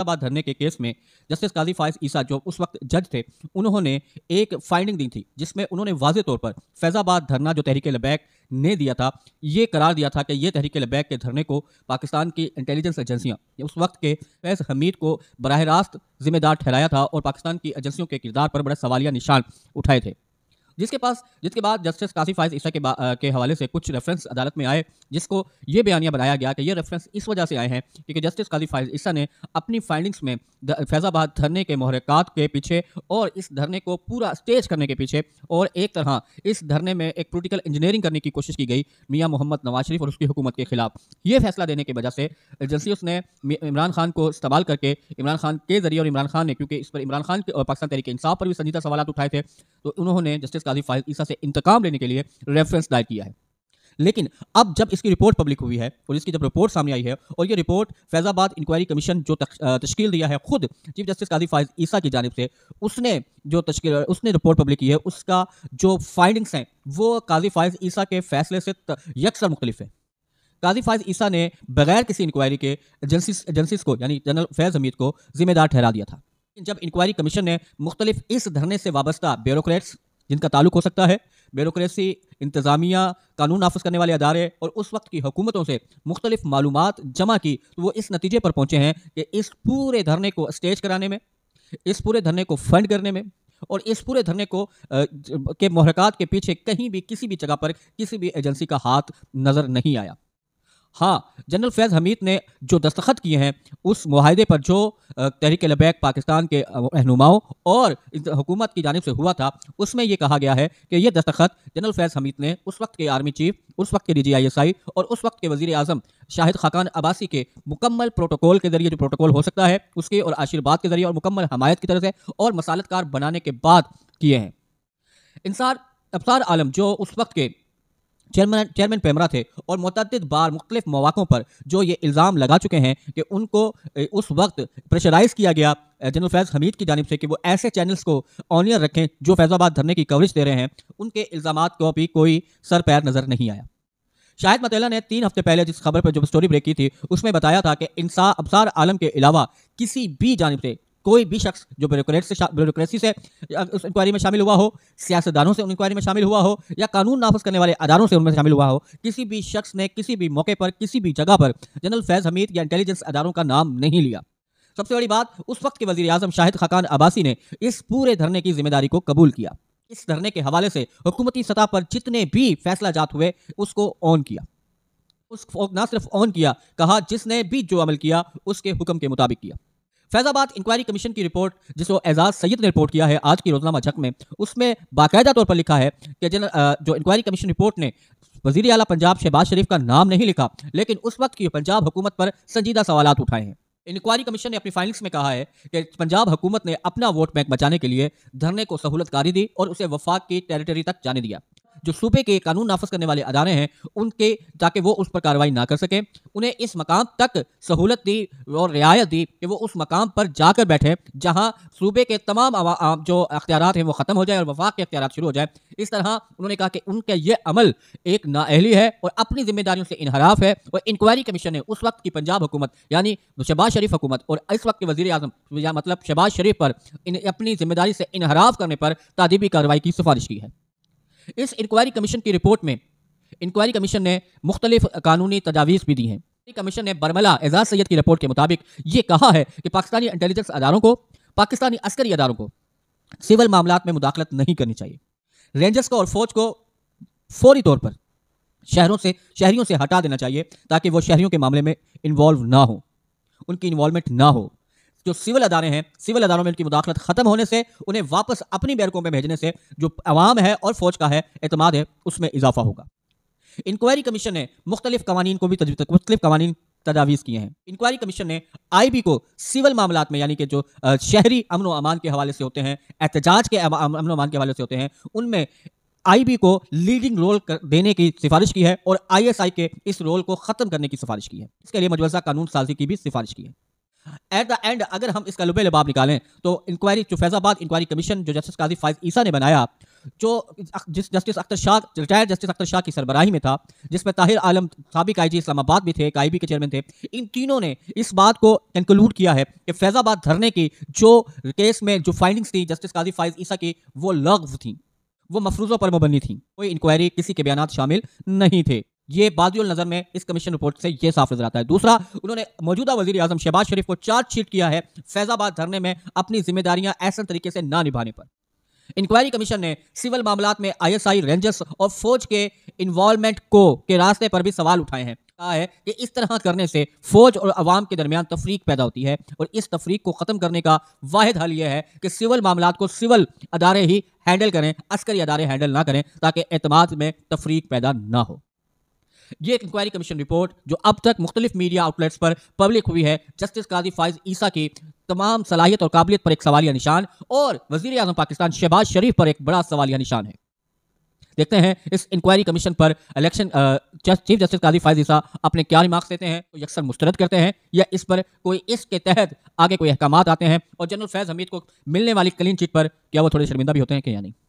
इस्लामाबाद धरने के केस में जस्टिस काजी फायज ईसा जो उस वक्त जज थे उन्होंने एक फाइंडिंग दी थी जिसमें उन्होंने वाजे तौर पर फैज़ाबाद धरना जो तहरीक लबैक ने दिया था ये करार दिया था कि ये तहरीक लबैक के धरने को पाकिस्तान की इंटेलिजेंस एजेंसियाँ उस वक्त के फैज़ हमीद को बरह रास्त जिम्मेदार ठहराया था और पाकिस्तान की एजेंसियों के किरदार पर बड़े सवालिया निशान उठाए थे जिसके पास जिसके बाद जस्टिस फायज ईसा के, के हवाले से कुछ रेफरेंस अदालत में आए जिसको ये बयानिया बनाया गया कि ये रेफरेंस इस वजह से आए हैं क्योंकि जस्टिस फायज ईसा ने अपनी फाइंडिंग्स में फैज़ाबाद धरने के महरक़ात के पीछे और इस धरने को पूरा स्टेज करने के पीछे और एक तरह इस धरने में एक पोलिटिकल इंजीनियरिंग करने की कोशिश की गई मियाँ मोहम्मद नवाज शरीफ और उसकी हुकूमत के खिलाफ ये फैसला देने की वजह से एजेंसी ने इमरान खान को इस्तेमाल करके इमरान खान के जरिए और इमरान खान ने क्योंकि इस पर इमरान खान और पाकिस्तान तरीके इंसाफ पर भी संजीदा सवाल उठाए थे तो उन्होंने जस्टिस काजी फाइज ईसा से इंतकाम लेने के लिए रेफरेंस दायर किया है लेकिन अब जब इसकी रिपोर्ट पब्लिक हुई है और इसकी जब रिपोर्ट सामने आई है और ये रिपोर्ट फैज़ाबाद इंक्वायरी कमीशन जो तश्कील दिया है खुद चीफ जस्टिस काजी फायज ईसा की जानब से उसने जो तश्ल उसने रिपोर्ट पब्लिक की है उसका जो फाइंडिंग्स हैं वो काजी फायज ईसा के फैसले से यकसर मुख्तलिफ है काजी फायज ईसा ने बगैर किसी इंक्वायरी के एजेंसी एजेंसीज को यानी जनरल फैज़ हमीद को जिम्मेदार ठहरा दिया था जब इंक्वायरी कमीशन ने मुख्तलिफ इस धरने से वाबस्ता ब्यूरोक्रेट्स जिनका ताल्लुक हो सकता है ब्यूरोक्रेसी इंतज़ामिया कानून नाफज करने वाले अदारे और उस वक्त की हुकूमतों से मुख्तलिफ मालूम जमा की तो वो इस नतीजे पर पहुँचे हैं कि इस पूरे धरने को स्टेज कराने में इस पूरे धरने को फंड करने में और इस पूरे धरने को के महरक़ात के पीछे कहीं भी किसी भी जगह पर किसी भी एजेंसी का हाथ नज़र नहीं आया हाँ जनरल फैज़ हमीद ने जो दस्तखत किए हैं उस माहदे पर जो तहरीक लबैक पाकिस्तान के रहनुमाओं और हुकूमत की जानब से हुआ था उसमें यह कहा गया है कि यह दस्तखत जनरल फैज़ हमीद ने उस वक्त के आर्मी चीफ उस वक्त के D G I S I और उस वक्त के वजी अजम शाहिद खाकान अबासी के मुकम्मल प्रोटोकॉल के जरिए जो प्रोटोकॉल हो सकता है उसके और आशीर्वाद के जरिए और मुकम्मल हमायत की तरह से और मसालतकार बनाने के बाद किए हैं इंसार अबसार आलम जो उस वक्त के चेयरमैन चेयरमैन पेमरा थे और मुतद बार मुख्तफ मौाकों पर जो ये इल्ज़ाम लगा चुके हैं कि उनको उस वक्त प्रेशराइज़ किया गया जनरल फैज़ हमीद की जानब से कि वो ऐसे चैनल्स को ऑनियर रखें जो फैज़ाबाद धरने की कवरेज दे रहे हैं उनके इल्ज़ाम को भी कोई सर पैर नज़र नहीं आया शाहिद मतला ने तीन हफ्ते पहले जिस खबर पर जो स्टोरी ब्रेक की थी उसमें बताया था कि इंसा अबसार आलम के अलावा किसी भी जानब से कोई भी शख्स जो ब्यूरोट से ब्यूरोसी से उस इंक्वायरी में शामिल हुआ हो सियासतदानों से उन इंक्वायरी में शामिल हुआ हो या कानून नाफज करने वाले अदारों से उनमें शामिल हुआ हो किसी भी शख्स ने किसी भी मौके पर किसी भी जगह पर जनरल फैज़ हमीद या इंटेलिजेंस अदारों का नाम नहीं लिया सबसे बड़ी बात उस वक्त के वजी अजम शाहिद खकान अबासी ने इस पूरे धरने की जिम्मेदारी को कबूल किया इस धरने के हवाले से हुकूमती सतह पर जितने भी फैसला जात हुए उसको ऑन किया उस ना सिर्फ ऑन किया कहा जिसने भी जो अमल किया उसके हुक्म के मुताबिक किया फैजाबाद इंक्वायरी कमीशन की रिपोर्ट जिसको एजाज सैयद ने रिपोर्ट किया है आज की रोजनामा झक में उसमें बाकायदा तौर पर लिखा है कि जन जो इंक्वायरी कमीशन रिपोर्ट ने वजीर अला पंजाब शहबाज शरीफ का नाम नहीं लिखा लेकिन उस वक्त की पंजाब हुकूमत पर संजीदा सवाल उठाए हैं इंक्वायरी कमीशन ने अपनी फाइलिंग्स में कहा है कि पंजाब हुकूमत ने अपना वोट बैंक बचाने के लिए धरने को सहूलतकारी दी और उसे वफाक की टेरिटरी तक जाने दिया जो सूबे के कानून नाफज करने वाले अदारे हैं उनके ताकि वो उस पर कार्रवाई ना कर सकें उन्हें इस मकाम तक सहूलत दी और रियायत दी कि वो उस मकाम पर जाकर बैठे जहाँ सूबे के तमाम जो अख्तियार हैं वो ख़त्म हो जाए और वफाक के अख्तियार शुरू हो जाए इस तरह उन्होंने कहा कि उनका यह अमल एक नाअहली है और अपनी जिम्मेदारियों से इनहराफ है और इंक्वायरी कमीशन ने उस वक्त की पंजाब हुकूमत यानी शबाज शरीफ हुकूमत और इस वक्त के वजी अजम मतलब शबाज शरीफ पर अपनी जिम्मेदारी से इनहराफ करने पर तादीबी कार्रवाई की सिफारिश की है इस इंक्वायरी कमीशन की रिपोर्ट में इंक्वायरी कमीशन ने मुख्तलिफ कानूनी तजावीज़ भी दी हैं कमीशन ने बर्मला एजाज सैयद की रिपोर्ट के मुताबिक ये कहा है कि पाकिस्तानी इंटेलिजेंस अदारों को पाकिस्तानी अस्करी अदारों को सिविल मामला में मुदाखलत नहीं करनी चाहिए रेंजर्स को और फौज को फौरी तौर पर शहरों से शहरियों से हटा देना चाहिए ताकि वो शहरियों के मामले में इन्वॉल्व ना हो उनकी इन्वॉल्वमेंट ना हो जो सिविल अदारे हैं सिविल अदारों में उनकी मुदाखलत खत्म होने से उन्हें वापस अपनी बैरकों में भेजने से जो अवाम है और फौज का है अतमाद है उसमें इजाफा होगा इंक्वायरी कमीशन ने मुख्तलिफ कवानीन को भी मुख्तलिफ कवानीन तजावीज़ किए हैं इंक्वायरी कमीशन ने आईबी को सिविल मामला में यानी कि जो शहरी अमन अमान के हवाले से होते हैं एहतजाज के अमन अमान के हवाले से होते हैं उनमें आईबी को लीडिंग रोल कर देने की सिफारिश की है और आईएसआई के इस रोल को ख़त्म करने की सिफारिश की है इसके लिए मजवजा कानून साजी की भी सिफारिश की है एट द एंड अगर हम इसका लुबे लबाब निकालें तो इंक्वायरी जो फैजाबाद इंक्वायरी कमीशन जो जस्टिस काजी फायज ईसा ने बनाया जो जिस justice Akhtar Shah retired justice Akhtar Shah की सरबराही में था जिसमें ताहिर आलम सबक आई जी इस्लामाबाद भी थे एक आई बी के चेयरमैन थे इन तीनों ने इस बात को कंक्लूड किया है कि फैज़ाबाद धरने की जो केस में जो फाइंडिंग्स थी जस्टिस काजी फायज ईसा की वो लग्व थी वो मफरूज़ों पर मबनी थी कोई इंक्वायरी किसी के बयान शामिल नहीं थे ये बाजियोल नजर में इस कमीशन रिपोर्ट से यह साफ नजर आता है दूसरा उन्होंने मौजूदा वजी आजम शहबाज शरीफ को चार्जशीट किया है फैजाबाद धरने में अपनी जिम्मेदारियां ऐसा तरीके से ना निभाने पर इंक्वायरी कमीशन ने सिविल मामला में आईएसआई रेंजर्स और फौज के इन्वॉल्वमेंट को के रास्ते पर भी सवाल उठाए हैं कहा है कि इस तरह करने से फौज और अवाम के दरमियान तफरीक पैदा होती है और इस तफरीक को ख़त्म करने का वाद हल यह है कि सिविल मामला को सिविल अदारे ही हैंडल करें अस्करी अदारे हैंडल ना करें ताकि अतमाद में तफरीक पैदा ना हो ये एक इंक्वायरी कमीशन रिपोर्ट जो अब तक मुख्तलिफ मीडिया आउटलेट्स पर पब्लिक हुई है जस्टिस काजी फाइज ईसा की तमाम सलाहियत और काबिलियत पर एक सवालिया निशान और वजीर अजम पाकिस्तान शहबाज शरीफ पर एक बड़ा सवालिया निशान है देखते हैं इस इंक्वायरी कमीशन पर election chief justice Qazi Faez Isa अपने क्या रिमार्क्स देते हैं तो यकसर मुस्तरद करते हैं या इस पर कोई इसके तहत आगे कोई अहकाम आते हैं और जनरल फैज़ हमीद को मिलने वाली क्लीन चिट पर क्या वो थोड़े शर्मिंदा भी होते हैं कि या नहीं